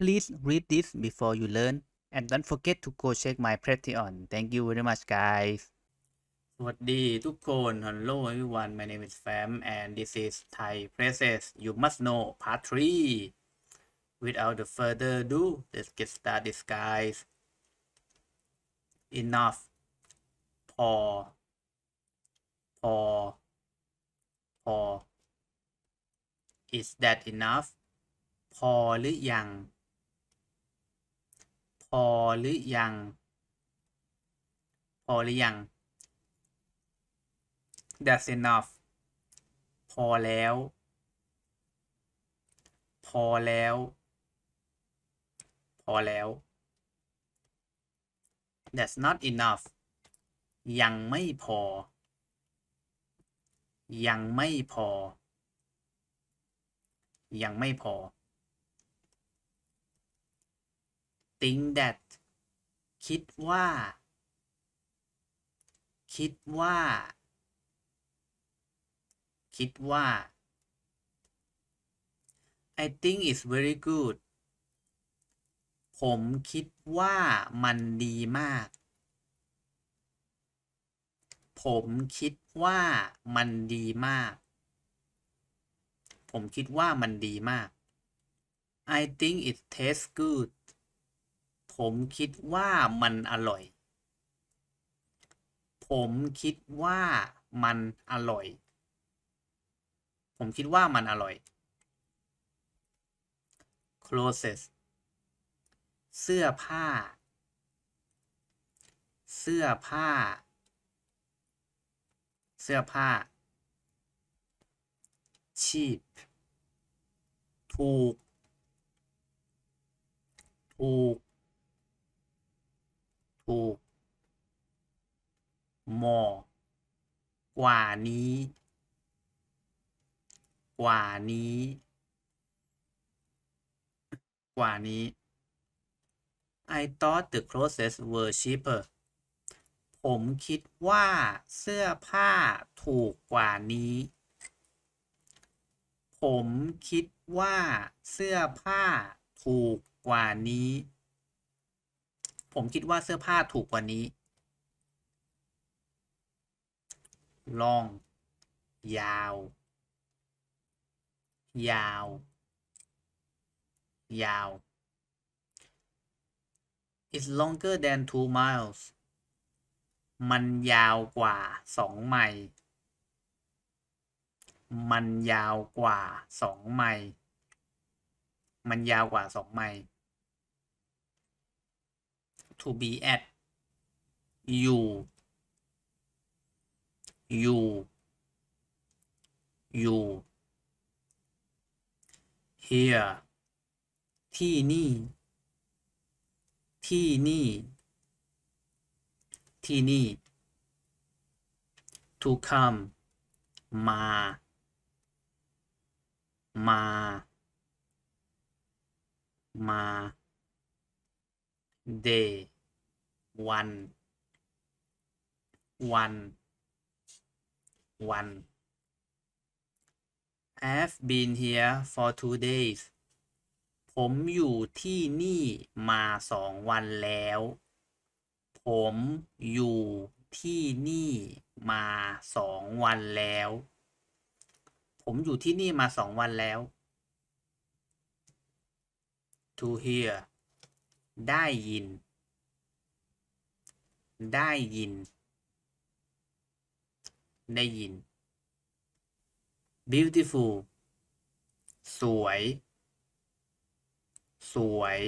Please read this before you learn and don't forget to go check my Patreon. Thank you very much guys. สวัสดีทุกคน Hello everyone my name is Fam and this is Thai Princess You Must Know Part 3 Without the further ado let's get started guys Enough Paw. Paw. Paw. is that enough พอหรือยังพอหรือยัง พอหรือยัง That's enough พอแล้ว พอแล้ว พอแล้ว That's not enough ยังไม่พอ ยังไม่พอ ยังไม่พอ think that คิดว่า คิดว่า คิดว่า I think it's very good ผมคิดว่ามันดีมาก ผมคิดว่ามันดีมาก ผมคิดว่ามันดีมาก I think it tastes good ผมคิดว่ามันอร่อย ผมคิดว่ามันอร่อย ผมคิดว่ามันอร่อย c l o s e s เสื้อผ้า เสื้อผ้า เสื้อผ้า cheap ถูก ถูกถูกหมอกว่านี้ กว่านี้ กว่านี้ I thought the clothes were cheaper ผมคิดว่าเสื้อผ้าถูกกว่านี้ ผมคิดว่าเสื้อผ้าถูกกว่านี้ผมคิดว่าเสื้อผ้าถูกกว่านี้ ลอง ยาว ยาว ยาว it's longer than two miles มันยาวกว่าสองไมล์ มันยาวกว่าสองไมล์ มันยาวกว่าสองไมล์ to be at you you you here ที่นี่ ที่นี่ ที่นี่ to come มา มา มา they วัน วัน วัน I've been here for two days ผมอยู่ที่นี่มาสองวันแล้ว ผมอยู่ที่นี่มาสองวันแล้ว ผมอยู่ที่นี่มาสองวันแล้ว to hear ได้ยินได้ยิน ได้ยิน beautiful สวย สวย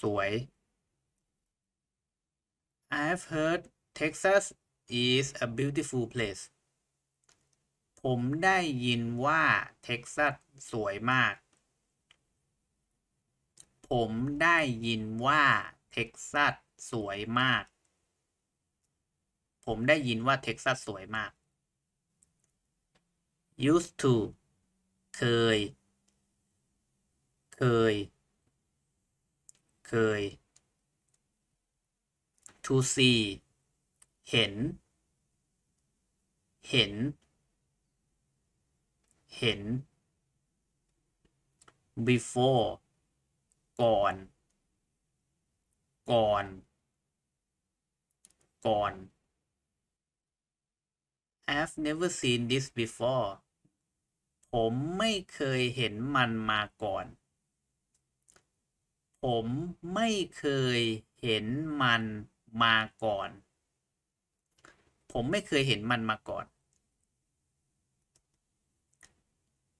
สวย I've heard Texas is a beautiful place ผมได้ยินว่าเท็กซัสสวยมาก ผมได้ยินว่าเท็กซัสสวยมาก ผมได้ยินว่าเท็กซัสสวยมาก used to เคย เคย เคย to see เห็น เห็น เห็น before ก่อน ก่อนก่อน I've never seen this before ผมไม่เคยเห็นมันมาก่อน ผมไม่เคยเห็นมันมาก่อน ผมไม่เคยเห็นมันมาก่อน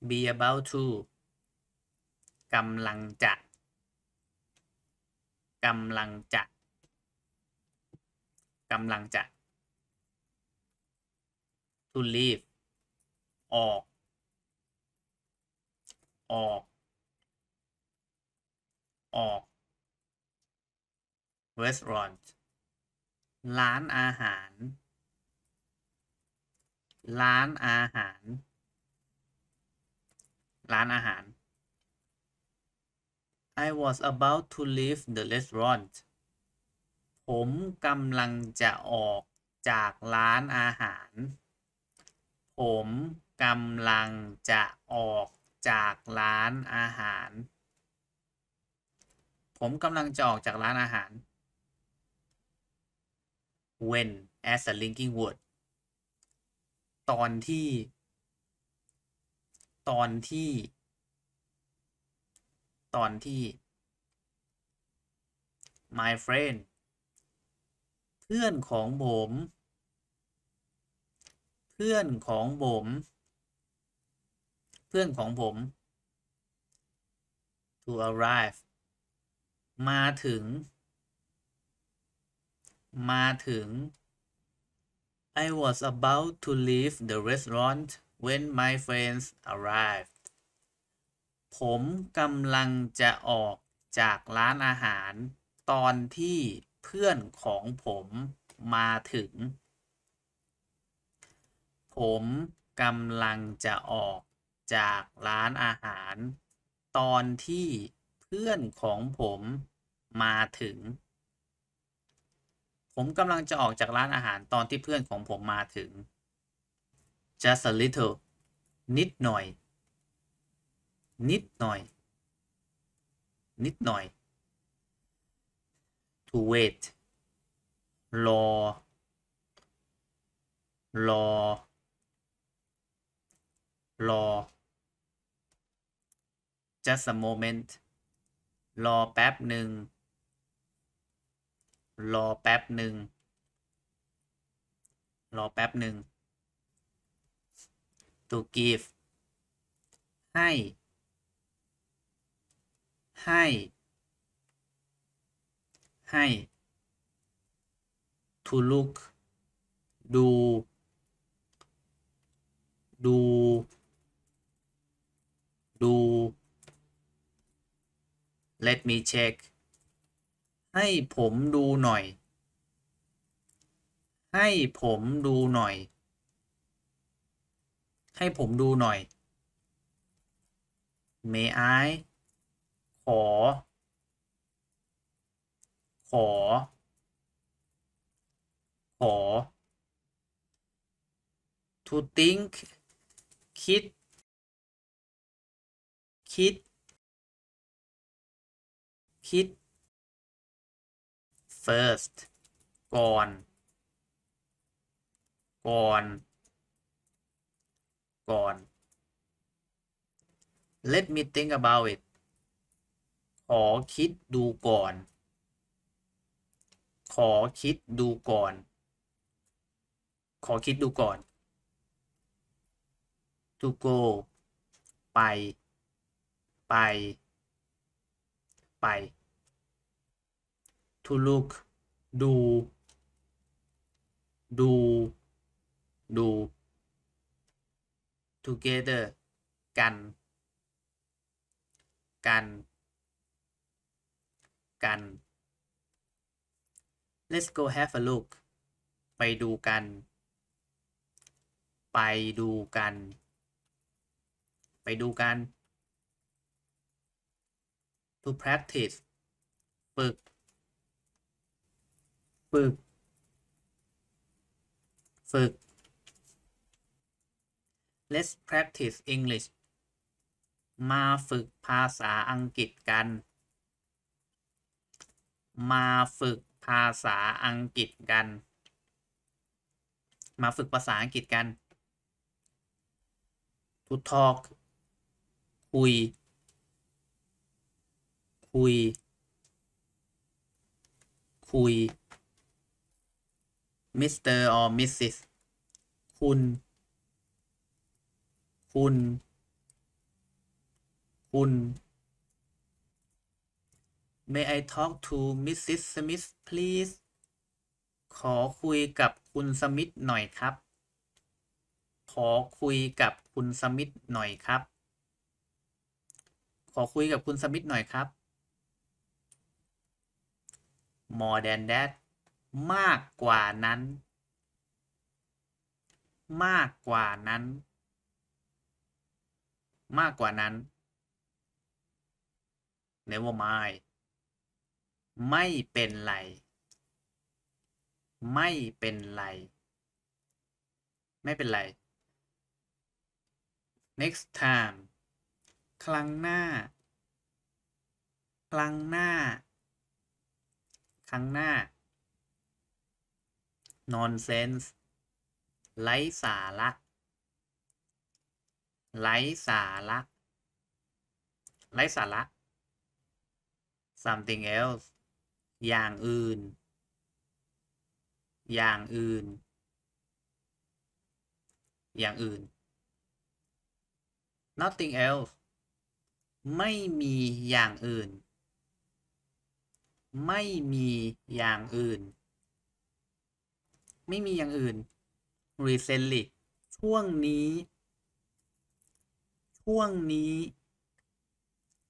be about to กำลังจะ กำลังจะกำลังจะ to leave ออก ออก ออก restaurant ร้านอาหาร ร้านอาหาร ร้านอาหาร I was about to leave the restaurant ผมกำลังจะออกจากร้านอาหาร ผมกำลังจะออกจากร้านอาหาร ผมกำลังจะออกจากร้านอาหาร when as a linking word ตอนที่ ตอนที่ ตอนที่ my friend พื่อนของผม เพื่อนของผม เพื่อนของผม to arrive มาถึง มาถึง I was about to leave the restaurant when my friends arrived ผมกำลังจะออกจากร้านอาหารตอนที่เพื่อนของผมมาถึง ผมกำลังจะออกจากร้านอาหารตอนที่เพื่อนของผมมาถึง ผมกำลังจะออกจากร้านอาหารตอนที่เพื่อนของผมมาถึง just a little นิดหน่อย นิดหน่อย นิดหน่อย to wait รอรอรอ just a moment รอแป๊บหนึ่ง รอแป๊บหนึ่งรอแป๊บหนึ่ง to give ให้ ให้ให้ to look ดูดูดู let me check ให้ผมดูหน่อย ให้ผมดูหน่อย ให้ผมดูหน่อย may I ขอขอขอ to think คิดคิดคิด first ก่อน ก่อน ก่อน let me think about it ขอคิดดูก่อนขอคิดดูก่อน ขอคิดดูก่อน to go ไป ไป ไป to look ดู ดู ดู together กัน กัน กัน let's go have a look ไปดูกัน ไปดูกัน ไปดูกัน to practice ฝึก ฝึก ฝึก let's practice English มาฝึกภาษาอังกฤษกัน มาฝึกภาษาอังกฤษกัน มาฝึกภาษาอังกฤษกัน to talk คุย คุย คุย Mr. or Mrs. คุณ คุณ คุณ May I talk to Mrs. Smith please ขอคุยกับคุณ สมิธหน่อยครับ ขอคุยกับคุณสมิธหน่อยครับ ขอคุยกับคุณสมิธหน่อยครับ more than that มากกว่านั้น มากกว่านั้น มากกว่านั้น never mind ไม่เป็นไร ไม่เป็นไร ไม่เป็นไร next time ครั้งหน้า ครั้งหน้า ครั้งหน้า nonsense ไร้สาระ ไร้สาระ ไร้สาระ something else อย่างอื่น อย่างอื่น อย่างอื่น nothing else ไม่มีอย่างอื่น ไม่มีอย่างอื่น ไม่มีอย่างอื่น recently ช่วงนี้ ช่วงนี้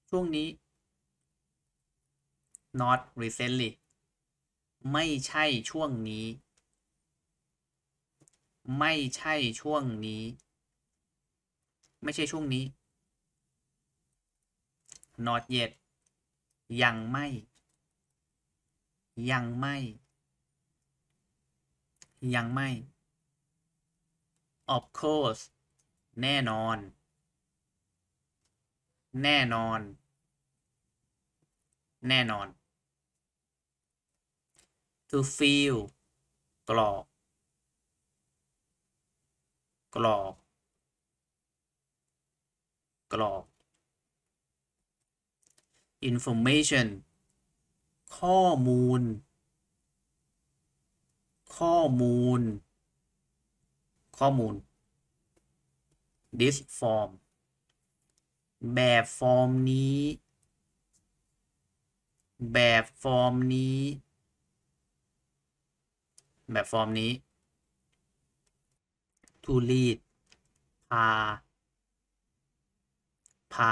ช่วงนี้ not recently ไม่ใช่ช่วงนี้ ไม่ใช่ช่วงนี้ ไม่ใช่ช่วงนี้ not yet ยังไม่ ยังไม่ ยังไม่ of course แน่นอน แน่นอน แน่นอน to fill กรอกกรอกกรอก information ข้อมูล ข้อมูล ข้อมูล this form แบบฟอร์มนี้ แบบฟอร์มนี้แบบฟอร์มนี้ to lead พา พา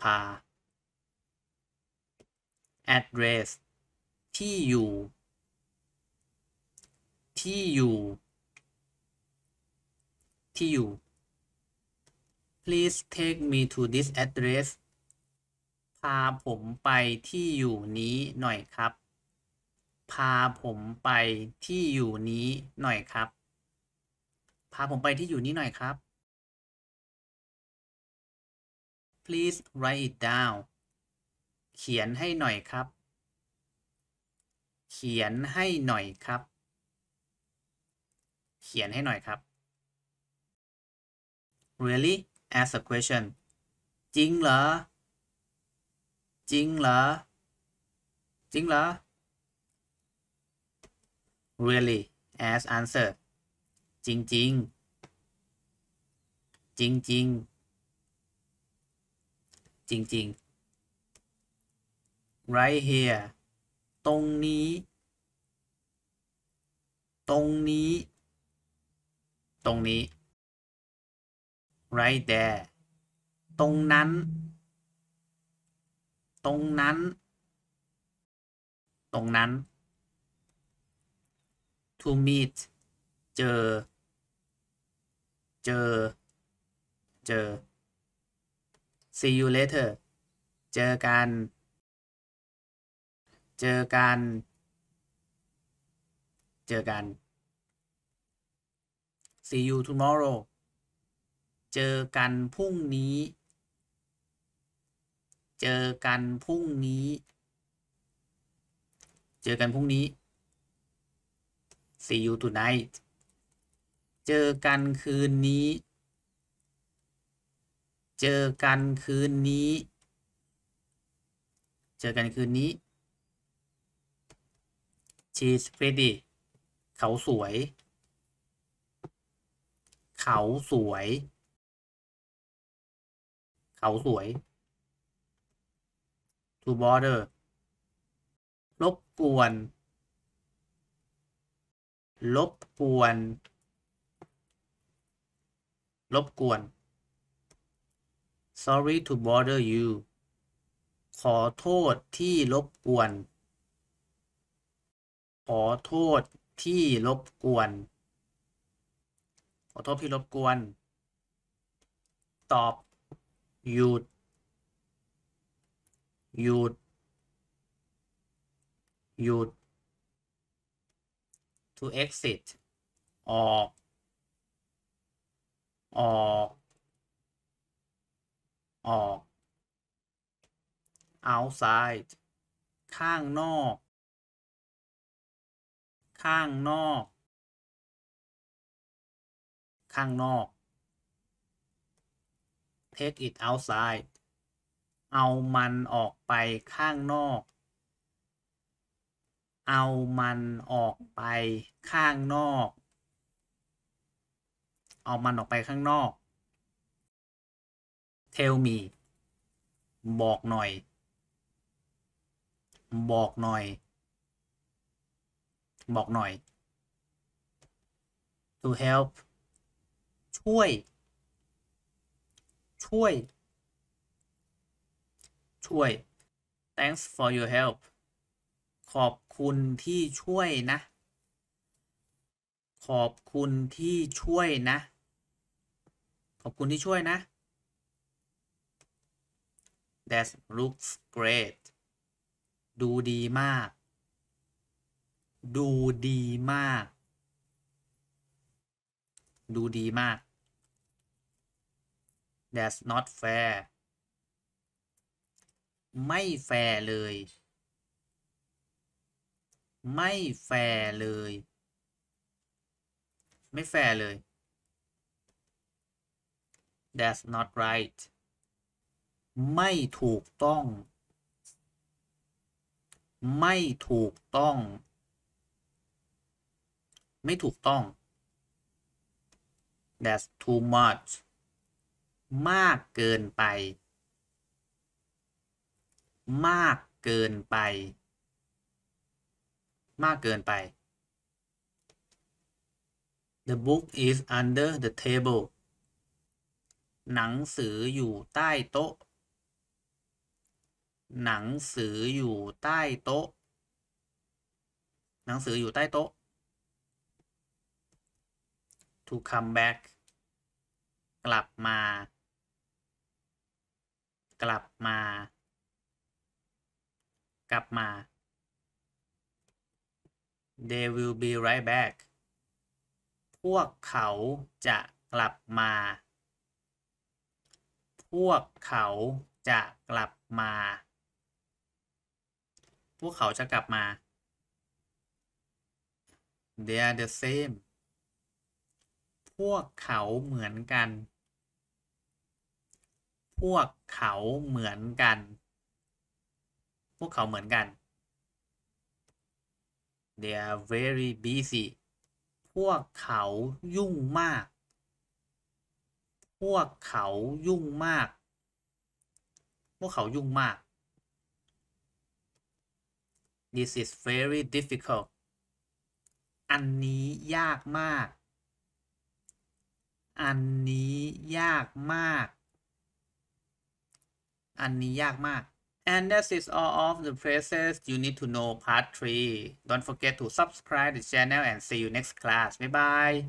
พา address ที่อยู่ ที่อยู่ ที่อยู่ please take me to this address พาผมไปที่อยู่นี้หน่อยครับพาผมไปที่อยู่นี้หน่อยครับ พาผมไปที่อยู่นี้หน่อยครับ please write it down เขียนให้หน่อยครับ เขียนให้หน่อยครับ เขียนให้หน่อยครับ really ask a question จริงเหรอ จริงเหรอ จริงเหรอ really as a n s w e r จริงจริงจริงจริงจริงจริง right here ตรงนี้ตรงนี้ ตรงนี้ right there ตรงนั้นตรงนั้นตรงนั้น to meet เจอ เจอ เจอ see you later เจอกันเจอกันเจอกัน see you tomorrow เจอกันพรุ่งนี้ เจอกันพรุ่งนี้ เจอกันพรุ่งนี้ see you tonight เจอกันคืนนี้ เจอกันคืนนี้ เจอกันคืนนี้ she's pretty เขาสวย เขาสวย เขาสวย to bother รบกวนลบกวน ลบกวน sorry to bother you ขอโทษที่รบกวน ขอโทษที่รบกวน ขอโทษที่รบกวน ตอบ หยุด หยุด หยุด to exit ออกออกออก outside ข้างนอก ข้างนอก ข้างนอก take it outside เอามันออกไปข้างนอกเอามันออกไปข้างนอก เอามันออกไปข้างนอก tell me บอกหน่อย บอกหน่อย บอกหน่อย to help ช่วย ช่วย ช่วย thanks for your help ขอบคุณที่ช่วยนะ ขอบคุณที่ช่วยนะ ขอบคุณที่ช่วยนะ That looks great ดูดีมาก ดูดีมาก ดูดีมาก That's not fair ไม่แฟร์เลยไม่แฟร์เลย ไม่แฟร์เลย that's not right ไม่ถูกต้อง ไม่ถูกต้อง ไม่ถูกต้อง that's too much มากเกินไป มากเกินไปมากเกินไป The book is under the table หนังสืออยู่ใต้โต๊ะ หนังสืออยู่ใต้โต๊ะ หนังสืออยู่ใต้โต๊ะ to come back กลับมา กลับมา กลับมา they will be right back พวกเขาจะกลับมา พวกเขาจะกลับมา พวกเขาจะกลับมา they are the same พวกเขาเหมือนกัน พวกเขาเหมือนกัน พวกเขาเหมือนกัน They are very busy พวกเขายุ่งมาก พวกเขายุ่งมาก พวกเขายุ่งมาก This is very difficult อันนี้ยากมาก อันนี้ยากมาก อันนี้ยากมาก And that is all of the phrases you need to know part 3. Don't forget to subscribe the channel and see you next class. Bye bye.